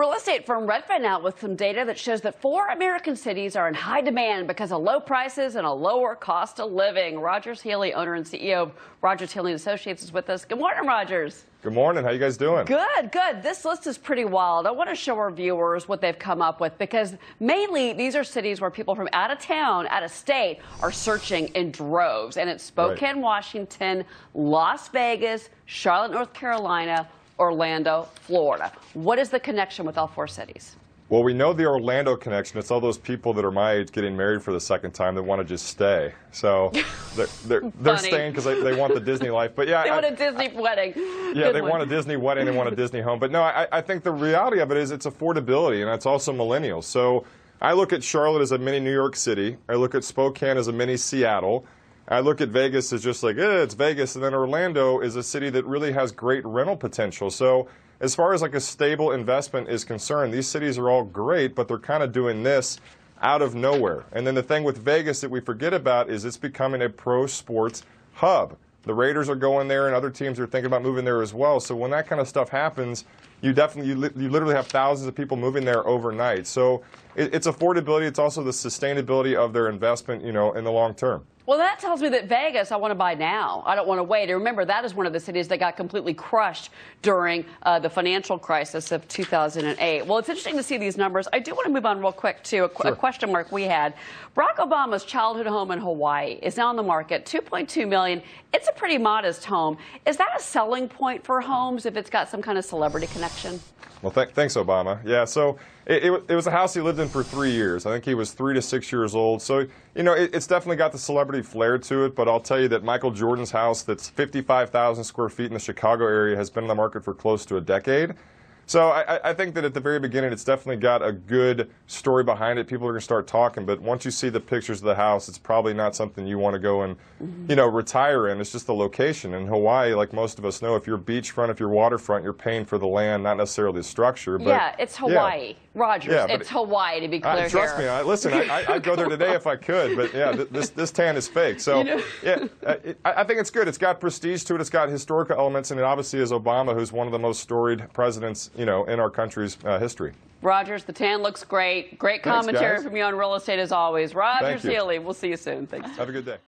Real estate firm Redfin out with some data that shows that four American cities are in high demand because of low prices and a lower cost of living. Rogers Healy, owner and CEO of Rogers Healy Associates, is with us. Good morning, Rogers. Good morning. How you guys doing? Good, good. This list is pretty wild. I want to show our viewers what they've come up with because mainly these are cities where people from out of town, out of state are searching in droves. And it's Spokane, right. Washington, Las Vegas, Charlotte, North Carolina, Orlando, Florida. What is the connection with all four cities? Well, we know the Orlando connection. It's all those people that are my age getting married for the second time that want to just stay. So they're, they're, they're staying because they, they, want the Disney life. But yeah, they want a Disney I, wedding. Yeah, Good they one. want a Disney wedding. They want a Disney home. But no, I, I think the reality of it is it's affordability, and it's also millennials. So I look at Charlotte as a mini New York City. I look at Spokane as a mini Seattle. I look at Vegas as just like, eh, it's Vegas. And then Orlando is a city that really has great rental potential. So as far as like a stable investment is concerned, these cities are all great, but they're kind of doing this out of nowhere. And then the thing with Vegas that we forget about is it's becoming a pro sports hub. The Raiders are going there, and other teams are thinking about moving there as well. So when that kind of stuff happens, you definitely you, li you literally have thousands of people moving there overnight. So it, it's affordability. It's also the sustainability of their investment, you know, in the long term. Well, that tells me that Vegas, I want to buy now. I don't want to wait. And remember, that is one of the cities that got completely crushed during uh, the financial crisis of 2008. Well, it's interesting to see these numbers. I do want to move on real quick to a, sure. a question mark we had. Barack Obama's childhood home in Hawaii is now on the market, 2.2 million. It's a pretty modest home. Is that a selling point for homes if it's got some kind of celebrity connection? Well, th thanks, Obama. Yeah, so it, it, it, was a house he lived in for three years. I think he was three to six years old. So, you know, it, it's definitely got the celebrity Flared flair to it, but I'll tell you that Michael Jordan's house that's 55,000 square feet in the Chicago area has been on the market for close to a decade. So I, I, think that at the very beginning, it's definitely got a good story behind it. People are going to start talking, but once you see the pictures of the house, it's probably not something you want to go and, mm-hmm. you know, retire in. It's just the location. In Hawaii, like most of us know, if you're beachfront, if you're waterfront, you're paying for the land, not necessarily the structure. But, yeah, it's Hawaii, yeah. Rogers. Yeah, it's Hawaii to be clear. I, trust here. me. I, listen, I, would go there today if I could, but yeah, th this this tan is fake. So you know? yeah, uh, I think it's good. It's got prestige to it. It's got historical elements, and it obviously is Obama, who's one of the most storied presidents you know, in our country's uh, history. Rogers, the tan looks great. Great commentary Thanks, from you on real estate as always. Rogers Healy, we'll see you soon. Thanks. Have a good day.